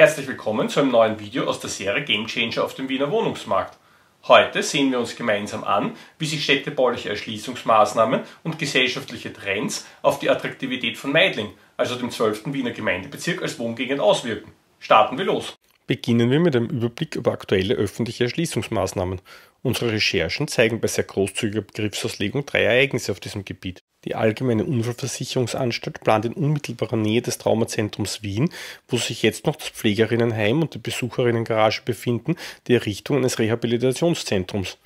Herzlich willkommen zu einem neuen Video aus der Serie Game Changer auf dem Wiener Wohnungsmarkt. Heute sehen wir uns gemeinsam an, wie sich städtebauliche Erschließungsmaßnahmen und gesellschaftliche Trends auf die Attraktivität von Meidling, also dem 12. Wiener Gemeindebezirk als Wohngegend auswirken. Starten wir los! Beginnen wir mit einem Überblick über aktuelle öffentliche Erschließungsmaßnahmen. Unsere Recherchen zeigen bei sehr großzügiger Begriffsauslegung drei Ereignisse auf diesem Gebiet. Die Allgemeine Unfallversicherungsanstalt plant in unmittelbarer Nähe des Traumazentrums Wien, wo sich jetzt noch das Pflegerinnenheim und die Besucherinnengarage befinden, die Errichtung eines Rehabilitationszentrums.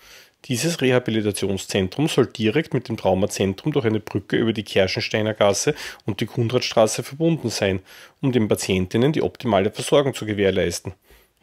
Dieses Rehabilitationszentrum soll direkt mit dem Traumazentrum durch eine Brücke über die Kerschensteiner Gasse und die Kundratstraße verbunden sein, um den Patientinnen die optimale Versorgung zu gewährleisten.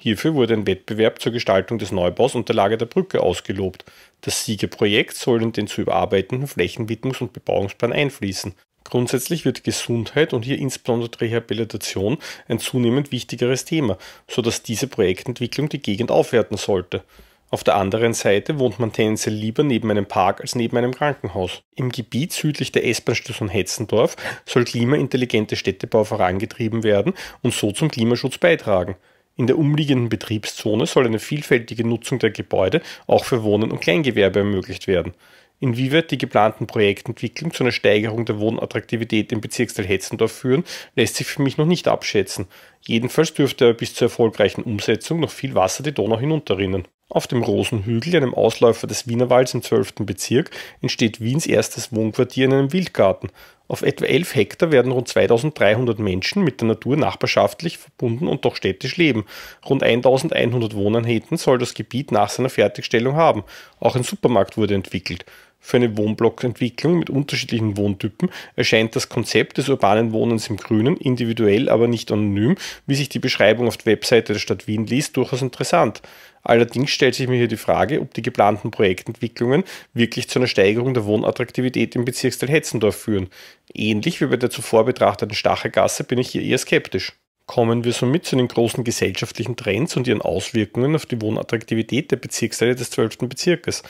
Hierfür wurde ein Wettbewerb zur Gestaltung des Neubaus und der Lage der Brücke ausgelobt. Das Siegerprojekt soll in den zu überarbeitenden Flächenwidmungs- und Bebauungsplan einfließen. Grundsätzlich wird Gesundheit und hier insbesondere Rehabilitation ein zunehmend wichtigeres Thema, sodass diese Projektentwicklung die Gegend aufwerten sollte. Auf der anderen Seite wohnt man tendenziell lieber neben einem Park als neben einem Krankenhaus. Im Gebiet südlich der S-Bahn-Station Hetzendorf soll klimaintelligente Städtebau vorangetrieben werden und so zum Klimaschutz beitragen. In der umliegenden Betriebszone soll eine vielfältige Nutzung der Gebäude auch für Wohnen und Kleingewerbe ermöglicht werden. Inwieweit die geplanten Projektentwicklung zu einer Steigerung der Wohnattraktivität im Bezirksteil Hetzendorf führen, lässt sich für mich noch nicht abschätzen. Jedenfalls dürfte aber bis zur erfolgreichen Umsetzung noch viel Wasser die Donau hinunterrinnen. Auf dem Rosenhügel, einem Ausläufer des Wienerwalds im 12. Bezirk, entsteht Wiens erstes Wohnquartier in einem Wildgarten. Auf etwa 11 Hektar werden rund 2300 Menschen mit der Natur nachbarschaftlich verbunden und doch städtisch leben. Rund 1100 Wohneinheiten soll das Gebiet nach seiner Fertigstellung haben. Auch ein Supermarkt wurde entwickelt für eine Wohnblockentwicklung mit unterschiedlichen Wohntypen erscheint das Konzept des urbanen Wohnens im Grünen, individuell, aber nicht anonym, wie sich die Beschreibung auf der Webseite der Stadt Wien liest, durchaus interessant. Allerdings stellt sich mir hier die Frage, ob die geplanten Projektentwicklungen wirklich zu einer Steigerung der Wohnattraktivität im Bezirksteil Hetzendorf führen. Ähnlich wie bei der zuvor betrachteten Stachergasse bin ich hier eher skeptisch kommen wir somit zu den großen gesellschaftlichen Trends und ihren Auswirkungen auf die Wohnattraktivität der Bezirksteile des 12. Bezirkes.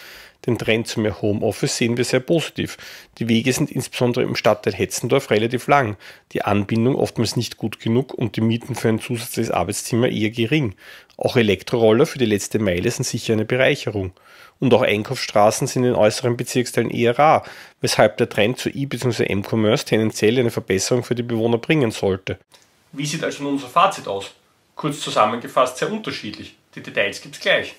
Den Trend zu mehr Homeoffice sehen wir sehr positiv. Die Wege sind insbesondere im Stadtteil Hetzendorf relativ lang, die Anbindung oftmals nicht gut genug und die Mieten für ein zusätzliches Arbeitszimmer eher gering. Auch Elektroroller für die letzte Meile sind sicher eine Bereicherung. Und auch Einkaufsstraßen sind in äußeren Bezirksteilen eher rar, weshalb der Trend zu E- bzw. M-Commerce tendenziell eine Verbesserung für die Bewohner bringen sollte. Wie sieht also unser Fazit aus? Kurz zusammengefasst sehr unterschiedlich. Die Details gibt es gleich.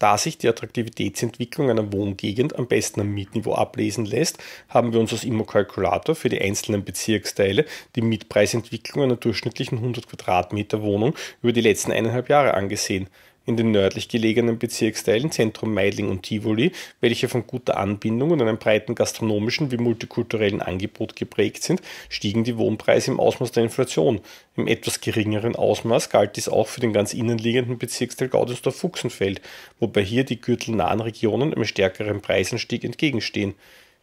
Da sich die Attraktivitätsentwicklung einer Wohngegend am besten am Mietniveau ablesen lässt, haben wir uns als Immo-Kalkulator für die einzelnen Bezirksteile die Mietpreisentwicklung einer durchschnittlichen 100 Quadratmeter Wohnung über die letzten eineinhalb Jahre angesehen in den nördlich gelegenen Bezirksteilen Zentrum Meidling und Tivoli, welche von guter Anbindung und einem breiten gastronomischen wie multikulturellen Angebot geprägt sind, stiegen die Wohnpreise im Ausmaß der Inflation. Im etwas geringeren Ausmaß galt dies auch für den ganz innenliegenden Bezirksteil Gaudensdorf-Fuchsenfeld, wobei hier die gürtelnahen Regionen einem stärkeren Preisanstieg entgegenstehen.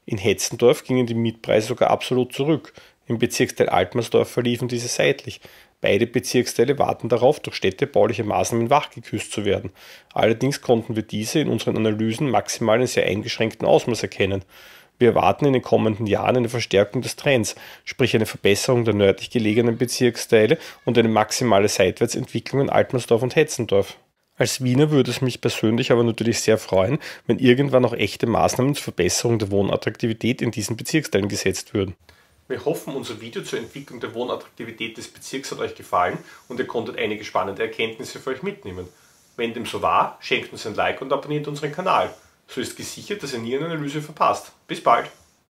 In Hetzendorf gingen die Mietpreise sogar absolut zurück. Im Bezirksteil Altmersdorf verliefen diese seitlich. Beide Bezirksteile warten darauf, durch städtebauliche Maßnahmen wachgeküsst zu werden. Allerdings konnten wir diese in unseren Analysen maximal in sehr eingeschränkten Ausmaß erkennen. Wir erwarten in den kommenden Jahren eine Verstärkung des Trends, sprich eine Verbesserung der nördlich gelegenen Bezirksteile und eine maximale Seitwärtsentwicklung in Altmersdorf und Hetzendorf. Als Wiener würde es mich persönlich aber natürlich sehr freuen, wenn irgendwann auch echte Maßnahmen zur Verbesserung der Wohnattraktivität in diesen Bezirksteilen gesetzt würden. Wir hoffen, unser Video zur Entwicklung der Wohnattraktivität des Bezirks hat euch gefallen und ihr konntet einige spannende Erkenntnisse für euch mitnehmen. Wenn dem so war, schenkt uns ein Like und abonniert unseren Kanal. So ist gesichert, dass ihr nie eine Analyse verpasst. Bis bald!